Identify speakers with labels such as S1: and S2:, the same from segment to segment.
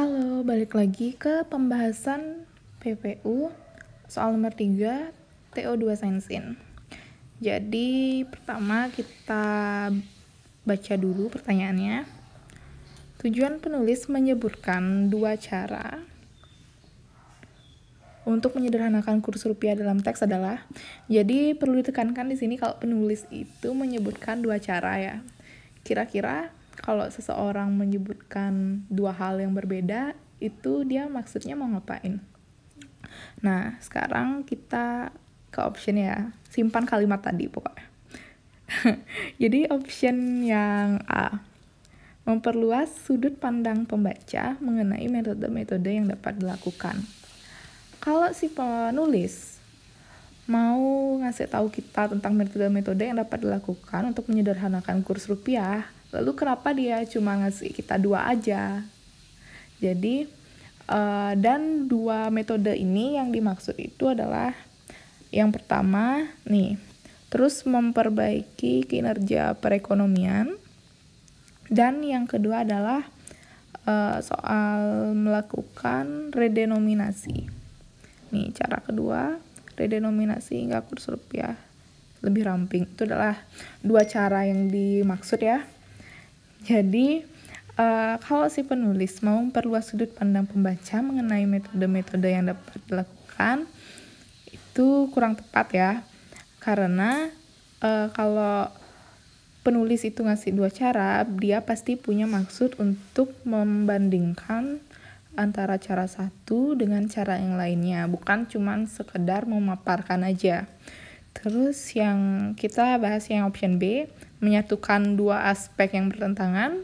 S1: Halo, balik lagi ke pembahasan PPU soal nomor 3 TO2 Sensin. Jadi, pertama kita baca dulu pertanyaannya. Tujuan penulis menyebutkan dua cara untuk menyederhanakan kurs rupiah dalam teks adalah jadi perlu ditekankan di sini kalau penulis itu menyebutkan dua cara ya. Kira-kira kalau seseorang menyebutkan dua hal yang berbeda itu dia maksudnya mau ngapain nah sekarang kita ke option ya simpan kalimat tadi pokoknya jadi option yang A memperluas sudut pandang pembaca mengenai metode-metode yang dapat dilakukan. Kalau si penulis mau ngasih tahu kita tentang metode-metode yang dapat dilakukan untuk menyederhanakan kurs rupiah, lalu kenapa dia cuma ngasih kita dua aja jadi uh, dan dua metode ini yang dimaksud itu adalah yang pertama nih terus memperbaiki kinerja perekonomian dan yang kedua adalah uh, soal melakukan redenominasi. Nih, cara kedua, redenominasi hingga kurs rupiah lebih ramping. Itu adalah dua cara yang dimaksud ya. Jadi, uh, kalau si penulis mau memperluas sudut pandang pembaca mengenai metode-metode yang dapat dilakukan, itu kurang tepat ya. Karena uh, kalau penulis itu ngasih dua cara, dia pasti punya maksud untuk membandingkan antara cara satu dengan cara yang lainnya, bukan cuma sekedar memaparkan aja. Terus yang kita bahas yang option B, menyatukan dua aspek yang bertentangan.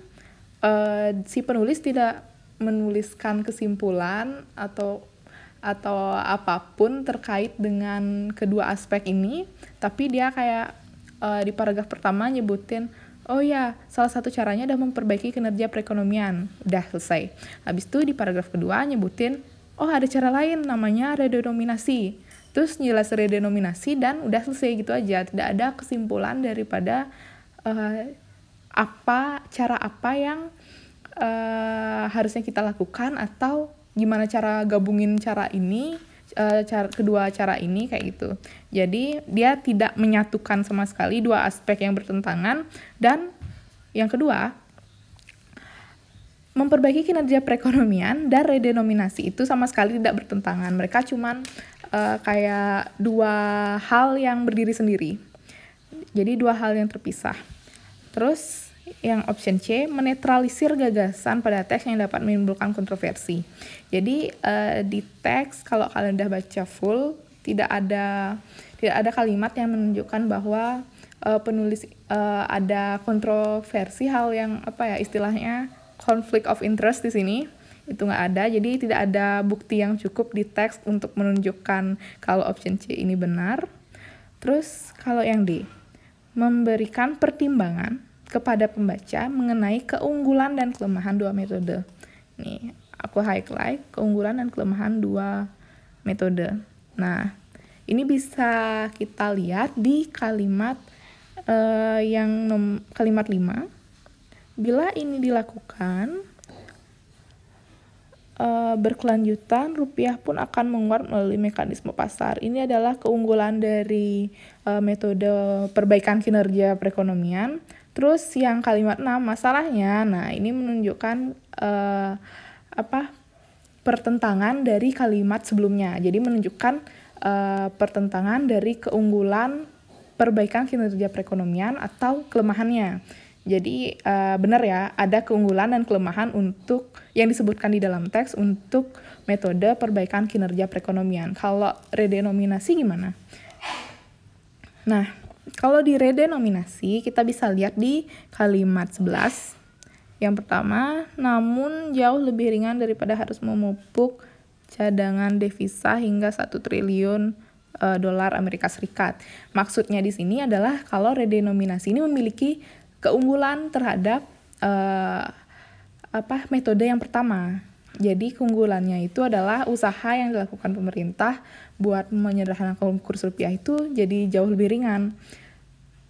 S1: Uh, si penulis tidak menuliskan kesimpulan atau atau apapun terkait dengan kedua aspek ini, tapi dia kayak uh, di paragraf pertama nyebutin Oh ya, salah satu caranya adalah memperbaiki kinerja perekonomian. Udah selesai. Habis itu di paragraf kedua nyebutin, oh ada cara lain namanya redominasi terus nyelesain denominasi dan udah selesai gitu aja tidak ada kesimpulan daripada uh, apa cara apa yang uh, harusnya kita lakukan atau gimana cara gabungin cara ini eh, cara kedua cara ini kayak gitu jadi dia tidak menyatukan sama sekali dua aspek yang bertentangan dan yang kedua memperbaiki kinerja perekonomian dan redenominasi itu sama sekali tidak bertentangan mereka cuman uh, kayak dua hal yang berdiri sendiri. Jadi dua hal yang terpisah. Terus yang option C menetralisir gagasan pada teks yang dapat menimbulkan kontroversi. Jadi uh, di teks kalau kalian udah baca full tidak ada tidak ada kalimat yang menunjukkan bahwa uh, penulis uh, ada kontroversi hal yang apa ya istilahnya conflict of interest di sini itu nggak ada jadi tidak ada bukti yang cukup di teks untuk menunjukkan kalau option C ini benar terus kalau yang D memberikan pertimbangan kepada pembaca mengenai keunggulan dan kelemahan dua metode nih aku highlight keunggulan dan kelemahan dua metode nah ini bisa kita lihat di kalimat uh, yang nom kalimat 5 bila ini dilakukan Eh, berkelanjutan, rupiah pun akan menguat melalui mekanisme pasar. Ini adalah keunggulan dari uh, metode perbaikan kinerja perekonomian. Terus yang kalimat 6 masalahnya, nah ini menunjukkan uh, apa pertentangan dari kalimat sebelumnya. Jadi menunjukkan uh, pertentangan dari keunggulan perbaikan kinerja perekonomian atau kelemahannya. Jadi uh, benar ya, ada keunggulan dan kelemahan untuk yang disebutkan di dalam teks untuk metode perbaikan kinerja perekonomian. Kalau redenominasi gimana? Nah, kalau di redenominasi kita bisa lihat di kalimat 11. Yang pertama, namun jauh lebih ringan daripada harus memupuk cadangan devisa hingga 1 triliun eh, dolar Amerika Serikat. Maksudnya di sini adalah kalau redenominasi ini memiliki keunggulan terhadap uh, apa metode yang pertama. Jadi keunggulannya itu adalah usaha yang dilakukan pemerintah buat menyederhanakan kurs rupiah itu jadi jauh lebih ringan.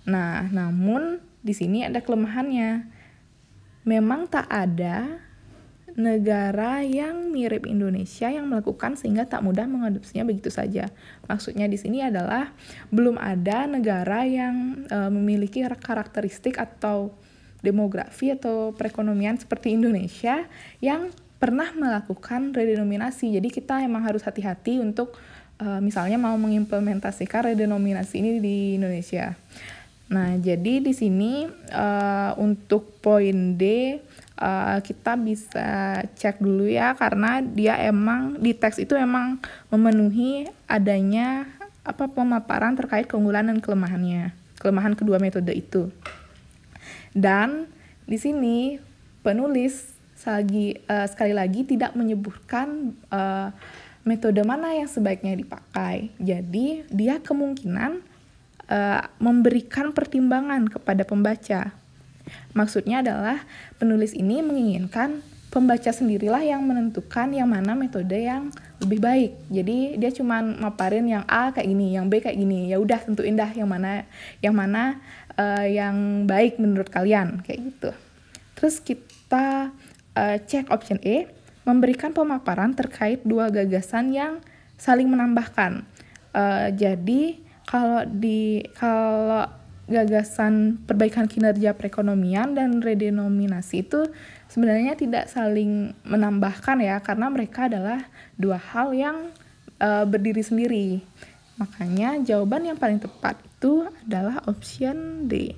S1: Nah, namun di sini ada kelemahannya. Memang tak ada negara yang mirip Indonesia yang melakukan sehingga tak mudah mengadopsinya begitu saja. Maksudnya di sini adalah belum ada negara yang e, memiliki karakteristik atau demografi atau perekonomian seperti Indonesia yang pernah melakukan redenominasi. Jadi kita emang harus hati-hati untuk e, misalnya mau mengimplementasikan redenominasi ini di Indonesia. Nah, jadi di sini uh, untuk poin D uh, kita bisa cek dulu ya karena dia emang di teks itu emang memenuhi adanya apa pemaparan terkait keunggulan dan kelemahannya kelemahan kedua metode itu dan di sini penulis lagi uh, eh, sekali lagi tidak menyebutkan uh, metode mana yang sebaiknya dipakai jadi dia kemungkinan memberikan pertimbangan kepada pembaca Maksudnya adalah penulis ini menginginkan pembaca sendirilah yang menentukan yang mana metode yang lebih baik. Jadi dia cuma maparin yang A kayak gini, yang B kayak gini. Ya udah tentuin dah yang mana yang mana uh, yang baik menurut kalian kayak gitu. Terus kita uh, cek option E memberikan pemaparan terkait dua gagasan yang saling menambahkan. Uh, jadi kalau di kalau gagasan perbaikan kinerja perekonomian dan redenominasi itu sebenarnya tidak saling menambahkan ya karena mereka adalah dua hal yang e, berdiri sendiri. Makanya jawaban yang paling tepat itu adalah option D.